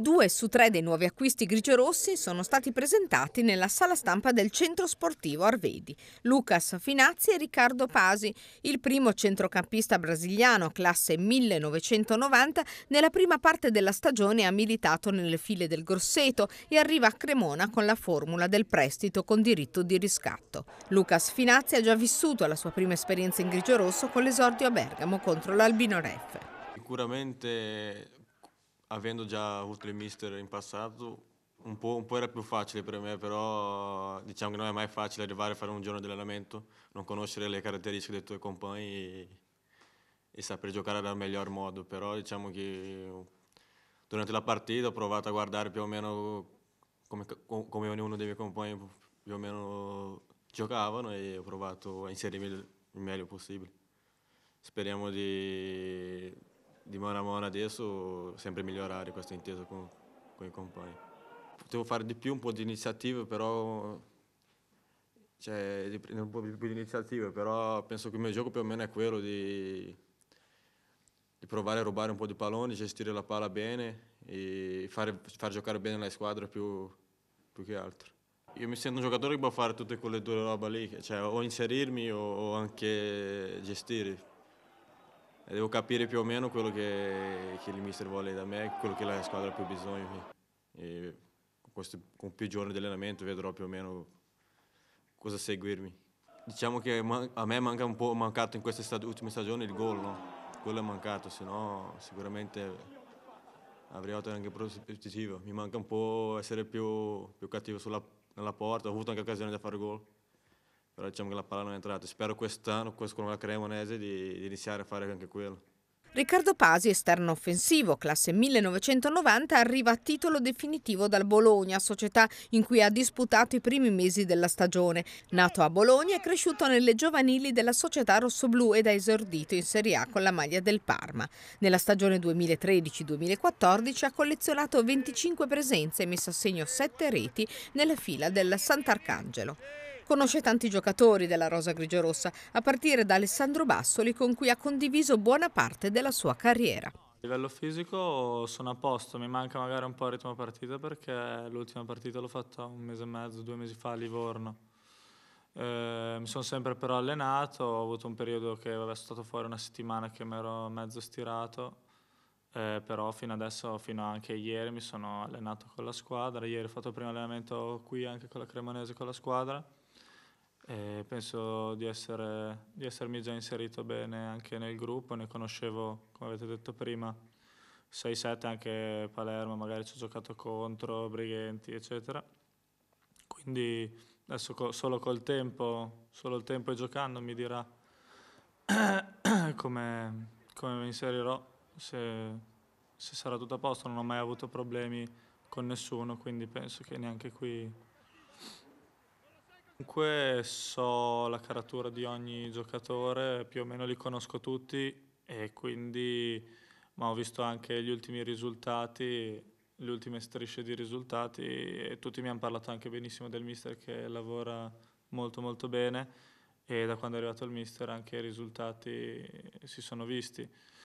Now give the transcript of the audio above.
Due su tre dei nuovi acquisti grigio-rossi sono stati presentati nella sala stampa del centro sportivo Arvedi. Lucas Finazzi e Riccardo Pasi, il primo centrocampista brasiliano classe 1990, nella prima parte della stagione ha militato nelle file del Grosseto e arriva a Cremona con la formula del prestito con diritto di riscatto. Lucas Finazzi ha già vissuto la sua prima esperienza in grigio-rosso con l'esordio a Bergamo contro l'Albino Ref. Sicuramente avendo già avuto il mister in passato, un po', un po', era più facile per me, però diciamo che non è mai facile arrivare a fare un giorno di allenamento, non conoscere le caratteristiche dei tuoi compagni e, e saper giocare nel miglior modo. Però diciamo che durante la partita ho provato a guardare più o meno come, come ognuno dei miei compagni più o meno giocavano e ho provato a inserirmi il meglio possibile. Speriamo di di mano a mano adesso sempre migliorare questa intesa con, con i compagni. Potevo fare di più, un po' di iniziative, però cioè, di prendere un po' più di iniziative, però penso che il mio gioco più o meno è quello di, di provare a rubare un po' di palloni, gestire la palla bene e fare, far giocare bene la squadra più, più, che altro. Io mi sento un giocatore che può fare tutte quelle due roba lì, cioè o inserirmi o, o anche gestire e eh, devo capire più o meno quello che, che il mister vuole da me, quello che la squadra ha più bisogno. E con, questi, con più giorni di allenamento vedrò più o meno cosa seguirmi. Diciamo che a me manca un po' mancato in queste stag ultime stagioni il gol, no? quello è mancato, se no sicuramente avrei avuto anche prospettiva. Mi manca un po' essere più, più cattivo sulla, nella porta, ho avuto anche occasione di fare gol però diciamo che la palla non è entrata. Spero quest'anno, con la Cremonese, di, di iniziare a fare anche quello. Riccardo Pasi, esterno offensivo, classe 1990, arriva a titolo definitivo dal Bologna, società in cui ha disputato i primi mesi della stagione. Nato a Bologna, è cresciuto nelle giovanili della società rossoblù ed ha esordito in Serie A con la maglia del Parma. Nella stagione 2013-2014 ha collezionato 25 presenze e messo a segno 7 reti nella fila del Sant'Arcangelo. Conosce tanti giocatori della Rosa Grigiorossa, a partire da Alessandro Bassoli con cui ha condiviso buona parte della sua carriera. A livello fisico sono a posto, mi manca magari un po' il ritmo partita perché l'ultima partita l'ho fatta un mese e mezzo, due mesi fa a Livorno. Eh, mi sono sempre però allenato, ho avuto un periodo che vabbè, sono stato fuori una settimana che mi ero mezzo stirato, eh, però fino adesso, fino anche ieri mi sono allenato con la squadra, ieri ho fatto il primo allenamento qui anche con la Cremonese con la squadra e penso di, essere, di, essermi già inserito bene anche nel gruppo, ne conoscevo, come avete detto prima, 6-7 anche Palermo, magari ci ho giocato contro, Brighenti, eccetera. Quindi adesso co- solo col tempo, solo il tempo e giocando mi dirà come, come, mi inserirò, se, se sarà tutto a posto, non ho mai avuto problemi con nessuno, quindi penso che neanche qui Comunque so la caratura di ogni giocatore, più o meno li conosco tutti e quindi ma ho visto anche gli ultimi risultati, le ultime strisce di risultati e tutti mi hanno parlato anche benissimo del mister che lavora molto molto bene e da quando è arrivato il mister anche i risultati si sono visti.